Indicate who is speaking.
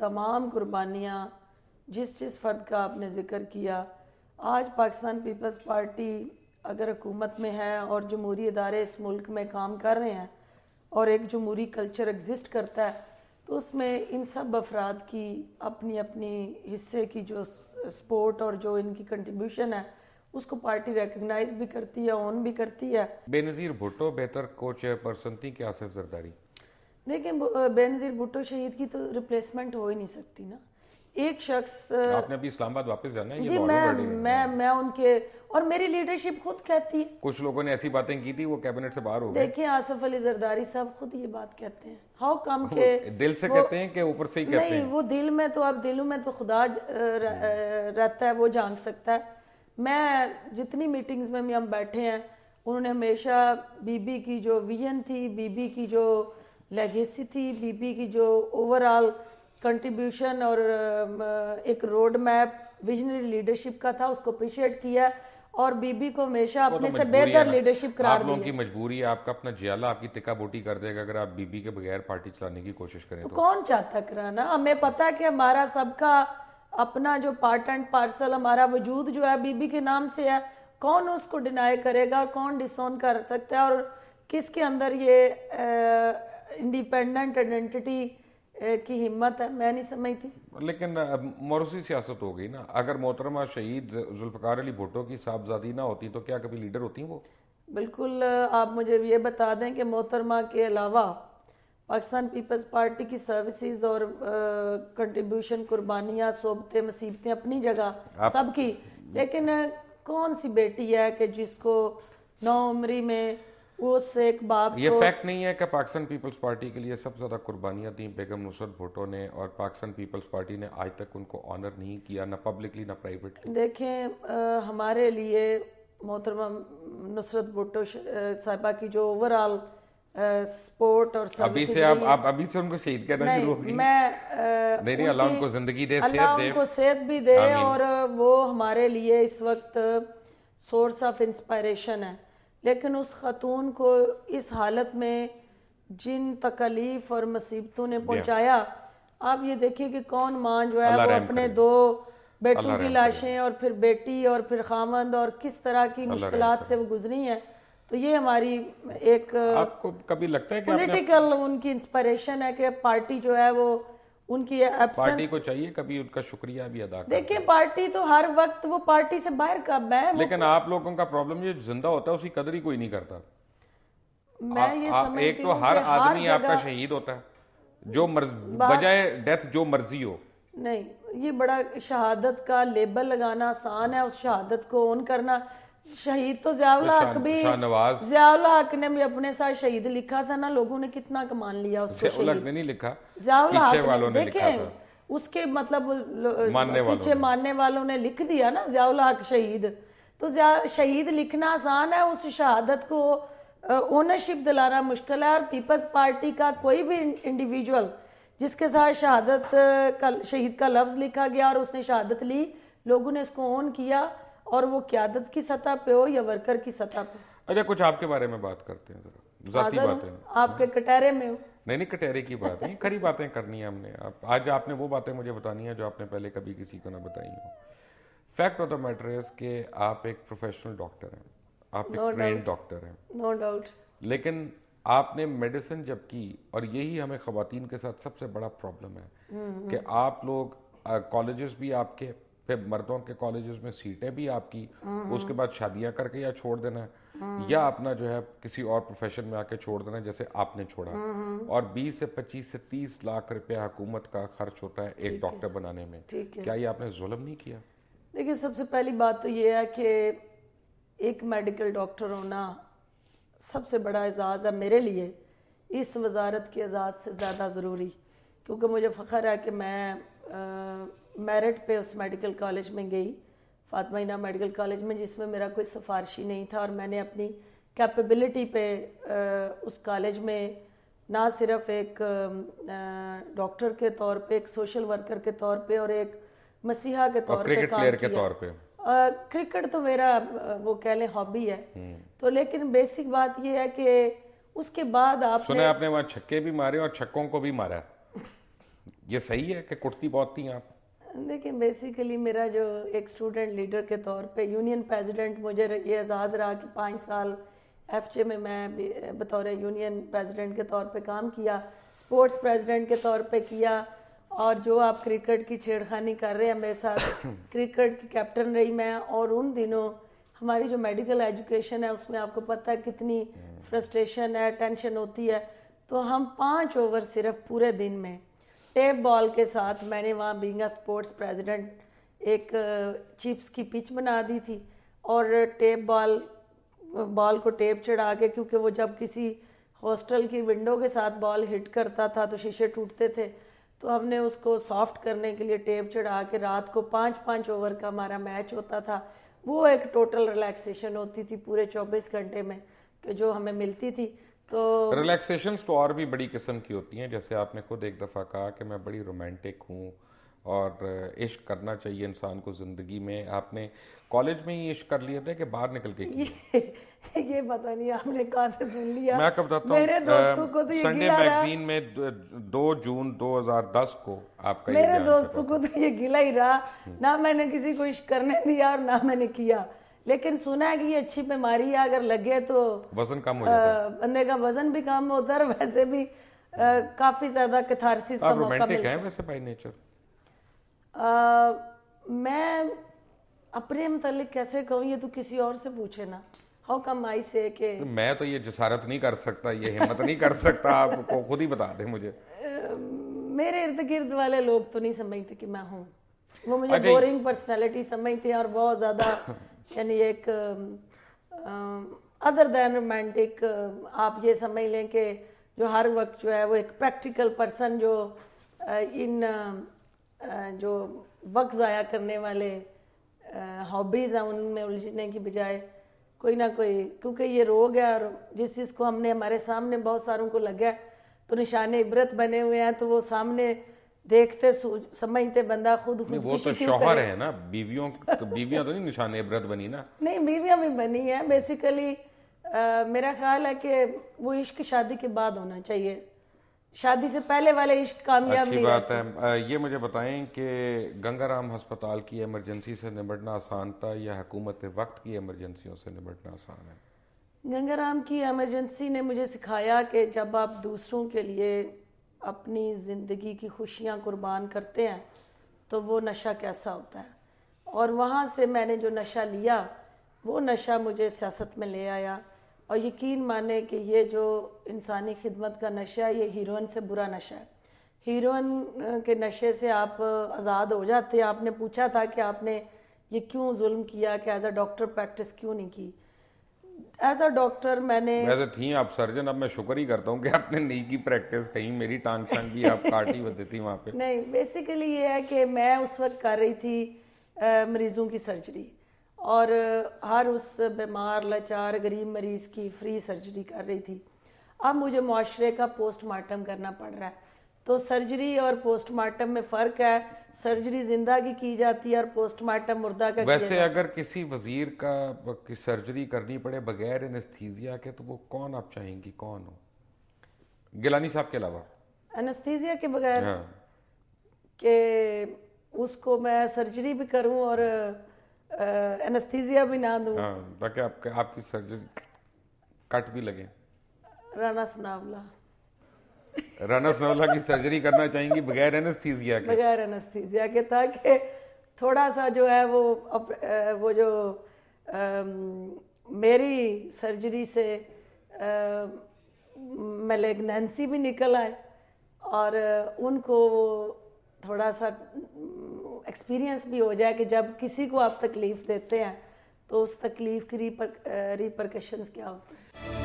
Speaker 1: तमाम कुर्बानियाँ जिस जिस फ़र्द का आपने ज़िक्र किया आज पाकिस्तान पीपल्स पार्टी अगर हुकूमत में है और जमहूरी इदारे इस मुल्क में काम कर रहे हैं और एक जमहूरी कल्चर एग्ज़िस्ट करता है तो उसमें इन सब अफराद की अपनी अपनी हिस्से की जो सपोर्ट और जो इनकी कंट्रीब्यूशन है उसको पार्टी रिकग्नाइज भी करती है ऑन भी करती है
Speaker 2: बेनज़ीर भुट्टो बेहतर को चेयरपर्सन थी क्या सिर्फ जरदारी
Speaker 1: लेकिन बेनजीर भुट्टो शहीद की तो रिप्लेसमेंट हो ही नहीं सकती ना एक शख्स आपने
Speaker 2: अभी इस्लामाबाद वापस जाना है जी मैं
Speaker 1: मैं मैं उनके और मेरी लीडरशिप खुद कहती है
Speaker 2: कुछ लोगों ने ऐसी बातें की थी वो कैबिनेट से बाहर हो गए देखिए
Speaker 1: आसफ अली जरदारी साहब खुद ये बात कहते हैं हाउ कम के दिल से कहते
Speaker 2: हैं कि ऊपर से ही कहते नहीं हैं।
Speaker 1: वो दिल में तो अब दिलों में तो खुदा रहता है वो जान सकता है मैं जितनी मीटिंग्स में भी हम बैठे हैं उन्होंने हमेशा बीबी की जो विजन थी बीबी की जो लेगेसी थी बीबी की जो ओवरऑल कंट्रीब्यूशन और एक रोड मैप विजनरी लीडरशिप का था उसको अप्रिशिएट किया और बीबी को हमेशा अपने तो से बेहतर लीडरशिप करार आप लोगों की
Speaker 2: मजबूरी है आपका अपना जियाला आपकी तिका बोटी कर देगा अगर आप बीबी के बगैर पार्टी चलाने की कोशिश करें तो, तो
Speaker 1: कौन चाहता कराना हमें पता है कि हमारा सबका अपना जो पार्ट एंड पार्सल हमारा वजूद जो है बीबी के नाम से है कौन उसको डिनाई करेगा कौन डिसोन कर सकता है और किसके अंदर ये इंडिपेंडेंट आइडेंटिटी eh, की हिम्मत है मैं नहीं समझती
Speaker 2: लेकिन मौरसी सियासत हो गई ना अगर मोहतरमा शहीद जुल्फ़कार अली भुट्टो की साहबजादी ना होती तो क्या कभी लीडर होती वो
Speaker 1: बिल्कुल आप मुझे ये बता दें कि मोहतरमा के अलावा पाकिस्तान पीपल्स पार्टी की सर्विसेज और कंट्रीब्यूशन कुर्बानियाँ सोबतें मुसीबतें अपनी जगह सबकी लेकिन कौन सी बेटी है कि जिसको नौ उम्री में उस एक बाब ये फैक्ट
Speaker 2: नहीं है कि पाकिस्तान पीपल्स पार्टी के लिए सबसे ज़्यादा कुर्बानियां दी बेगम नुसरत भुटो ने और पाकिस्तान पीपल्स पार्टी ने आज तक उनको ऑनर नहीं किया ना पब्लिकली ना प्राइवेटली
Speaker 1: देखें आ, हमारे लिए मोहतरमा नुसरत भुटो साहिबा की जो ओवरऑल सपोर्ट और अभी से आप, आप अभी से
Speaker 2: उनको शहीद कहना शुरू होगी
Speaker 1: मैं नहीं अल्लाह उनको ज़िंदगी दे सेहत दे उनको सेहत भी दे और वो हमारे लिए इस वक्त सोर्स ऑफ इंस्पायरेशन है लेकिन उस खतून को इस हालत में जिन तकलीफ और मुसीबतों ने पहुंचाया आप ये देखिए कि कौन माँ जो है वो अपने दो बेटों की लाशें और फिर बेटी और फिर खामंद और किस तरह की मुश्किल से वो गुजरी हैं तो ये हमारी एक
Speaker 2: आपको कभी लगता है कि पॉलिटिकल
Speaker 1: उनकी इंस्पिरेशन है कि पार्टी जो है वो उनकी absence... पार्टी को
Speaker 2: चाहिए कभी उनका शुक्रिया भी अदा देखिए
Speaker 1: पार्टी तो हर वक्त वो पार्टी से बाहर कब है लेकिन
Speaker 2: आप लोगों का प्रॉब्लम ये जिंदा होता है उसकी कदर ही कोई नहीं करता
Speaker 1: मैं आ, ये आप, एक तो हर आदमी आपका
Speaker 2: शहीद होता है जो बजाय डेथ जो मर्जी हो
Speaker 1: नहीं ये बड़ा शहादत का लेबल लगाना आसान है उस शहादत को ऑन करना शहीद तो जयावला हक भी जयावला हक ने भी अपने साथ शहीद लिखा था ना लोगों ने कितना कमान लिया उसको शहीद
Speaker 2: ने नहीं लिखा जयावला हक ने देखे
Speaker 1: उसके मतलब मानने पीछे मानने वालों ने लिख दिया ना जयावला हक शहीद तो शहीद लिखना आसान है उस शहादत को ओनरशिप दिलाना मुश्किल है और पीपल्स पार्टी का कोई भी इंडिविजुअल जिसके साथ शहादत का शहीद का लफ्ज़ लिखा गया और उसने शहादत ली लोगों ने उसको ओन किया और वो क्यादत की सतह पे हो या वर्कर की सतह पे
Speaker 2: अच्छा कुछ आपके बारे में बात करते हैं जरा जाती बातें आपके कटहरे में हो नहीं नहीं कटहरे की बात नहीं खरी बातें करनी है हमने आप, आज आपने वो बातें मुझे बतानी है जो आपने पहले कभी किसी को ना बताई हो fact of the matter is के आप एक प्रोफेशनल डॉक्टर हैं आप एक ट्रेन डॉक्टर हैं नो डाउट लेकिन आपने मेडिसिन जब की और यही हमें खातन के साथ सबसे बड़ा प्रॉब्लम है हम्म, कि हम्म। आप लोग कॉलेजेस भी आपके फिर मर्दों के कॉलेजेस में सीटें भी आपकी हम्म। उसके बाद शादियां करके या छोड़ देना है हम्म। या अपना जो है किसी और प्रोफेशन में आके छोड़ देना है जैसे आपने छोड़ा हम्म, और 20 से 25 से 30 लाख रुपया हुकूमत का खर्च होता है एक डॉक्टर बनाने में क्या ये आपने जुल्म नहीं किया
Speaker 1: देखिए सबसे पहली बात तो ये है कि एक मेडिकल डॉक्टर होना सबसे बड़ा एजाज़ है मेरे लिए इस वजारत के एजाज़ से ज़्यादा ज़रूरी क्योंकि मुझे फ़ख्र है कि मैं मेरिट पे उस मेडिकल कॉलेज में गई फातमा मेडिकल कॉलेज में जिसमें मेरा कोई सिफारशी नहीं था और मैंने अपनी कैपेबिलिटी पे उस कॉलेज में ना सिर्फ एक डॉक्टर के तौर पे एक सोशल वर्कर के तौर पे और एक मसीहा के तौर पे काम के तौर पे क्रिकेट तो मेरा वो कह लें हॉबी है हम्म। तो लेकिन बेसिक बात ये है कि उसके बाद आप सुने आपने
Speaker 2: वहाँ छक्के भी मारे और छक्कों को भी मारा ये सही है कि कुर्ती बहुत थी आप
Speaker 1: देखिए बेसिकली मेरा जो एक स्टूडेंट लीडर के तौर पे यूनियन प्रेसिडेंट मुझे ये एजाज़ रहा कि पाँच साल एफ में मैं बतौर यूनियन प्रेसिडेंट के तौर पे काम किया स्पोर्ट्स प्रेसिडेंट के तौर पे किया और जो आप क्रिकेट की छेड़खानी कर रहे हैं मेरे साथ क्रिकेट की कैप्टन रही मैं और उन दिनों हमारी जो मेडिकल एजुकेशन है उसमें आपको पता है कितनी फ्रस्ट्रेशन हम्म। है टेंशन होती है तो हम पाँच ओवर सिर्फ पूरे दिन में टेप बॉल के साथ मैंने वहाँ बिंगा स्पोर्ट्स प्रेसिडेंट एक चिप्स की पिच बना दी थी और टेप बॉल बॉल को टेप चढ़ा के क्योंकि वो जब किसी हॉस्टल की विंडो के साथ बॉल हिट करता था तो शीशे टूटते थे तो हमने उसको सॉफ्ट करने के लिए टेप चढ़ा के रात को पाँच पाँच ओवर का हमारा मैच होता था वो एक टोटल रिलैक्सेशन होती थी पूरे चौबीस घंटे में कि जो हमें मिलती थी तो
Speaker 2: रिलैक्सेशन तो और भी बड़ी किस्म की होती हैं जैसे आपने खुद एक दफ़ा कहा कि मैं बड़ी रोमांटिक हूँ और इश्क करना चाहिए इंसान को ज़िंदगी में आपने कॉलेज में ही इश्क कर लिया था कि बाहर निकल के
Speaker 1: ये, ये पता नहीं आपने कहाँ से सुन लिया मैं कब बताता मेरे दोस्तों को तो ये संडे मैगजीन
Speaker 2: में दो जून 2010 को आपका मेरे दोस्तों को
Speaker 1: तो ये गिला ही रहा हम्म। ना मैंने किसी को इश्क करने दिया और ना मैंने किया लेकिन सुना है कि ये अच्छी बीमारी है अगर लगे तो
Speaker 2: वजन कम हो जाता है
Speaker 1: बंदे का वजन भी कम होता है वैसे भी आ, काफी ज्यादा कैथारसिस का मौका मिलता है
Speaker 2: वैसे बाय नेचर
Speaker 1: मैं अपने मतलब कैसे कहूँ ये तो किसी और से पूछे ना हाउ कम आई से के तो
Speaker 2: मैं तो ये जसारत नहीं कर सकता ये हिम्मत नहीं कर सकता आपको खुद ही बता दे मुझे
Speaker 1: मेरे इर्द गिर्द वाले लोग तो नहीं समझते कि मैं हूँ वो मुझे बोरिंग पर्सनैलिटी समझते हैं और बहुत ज़्यादा यानी एक अदर देन रोमांटिक आप ये समझ लें कि जो हर वक्त जो है वो एक प्रैक्टिकल पर्सन जो इन जो वक्त ज़ाया करने वाले हॉबीज़ हैं उनमें उलझने की बजाय कोई ना कोई क्योंकि ये रोग है और जिस चीज़ को हमने हमारे सामने बहुत सारों को लगा है तो निशान इबरत बने हुए हैं तो वो सामने देखते समझते बंदा खुद खुद वो तो शोहर है
Speaker 2: ना बीवियों तो बीवियां तो नहीं निशान इबरत बनी ना
Speaker 1: नहीं बीवियां भी बनी है बेसिकली आ, मेरा ख्याल है कि वो इश्क शादी के बाद होना चाहिए शादी से पहले वाले इश्क कामयाब नहीं बात है
Speaker 2: आ, ये मुझे बताएं कि गंगाराम अस्पताल की इमरजेंसी से निबटना आसान था या हुकूमत वक्त की इमरजेंसियों से निबटना आसान है
Speaker 1: गंगाराम की इमरजेंसी ने मुझे सिखाया कि जब आप दूसरों के लिए अपनी ज़िंदगी की खुशियाँ कुर्बान करते हैं तो वो नशा कैसा होता है और वहाँ से मैंने जो नशा लिया वो नशा मुझे सियासत में ले आया और यकीन माने कि ये जो इंसानी खिदमत का नशा है ये हीरोइन से बुरा नशा है हीरोइन के नशे से आप आज़ाद हो जाते आपने पूछा था कि आपने ये क्यों जुल्म किया कि एज अ डॉक्टर प्रैक्टिस क्यों नहीं की एज अ डॉक्टर मैंने
Speaker 2: तो थी आप सर्जन अब मैं शुक्र ही करता हूँ कि आपने नहीं की प्रैक्टिस कहीं मेरी टांग शांग भी आप काट ही होती थी वहाँ पे
Speaker 1: नहीं बेसिकली ये है कि मैं उस वक्त कर रही थी मरीजों की सर्जरी और हर उस बीमार लाचार गरीब मरीज़ की फ्री सर्जरी कर रही थी अब मुझे मुआरे का पोस्टमार्टम करना पड़ रहा है तो सर्जरी और पोस्टमार्टम में फ़र्क है सर्जरी जिंदा की की जाती है और पोस्टमार्टम मुर्दा का वैसे किया अगर
Speaker 2: किसी वजीर का की सर्जरी करनी पड़े बगैर एनेस्थीजिया के तो वो कौन आप चाहेंगी कौन हो गिलानी साहब के अलावा
Speaker 1: एनेस्थीजिया के बगैर हाँ। के उसको मैं सर्जरी भी करूं और एनेस्थीजिया भी ना दूं हाँ,
Speaker 2: ताकि आपके आपकी सर्जरी कट भी लगे
Speaker 1: राना सनावला
Speaker 2: नवला की सर्जरी करना चाहेंगी बगैर एनेस्थीसिया के बगैर
Speaker 1: एनेस्थीसिया के ताकि थोड़ा सा जो है वो अप, वो जो आ, मेरी सर्जरी से मेलेगनेंसी भी निकल आए और उनको थोड़ा सा एक्सपीरियंस भी हो जाए कि जब किसी को आप तकलीफ़ देते हैं तो उस तकलीफ़ की रिपर रिपरकशंस क्या होती है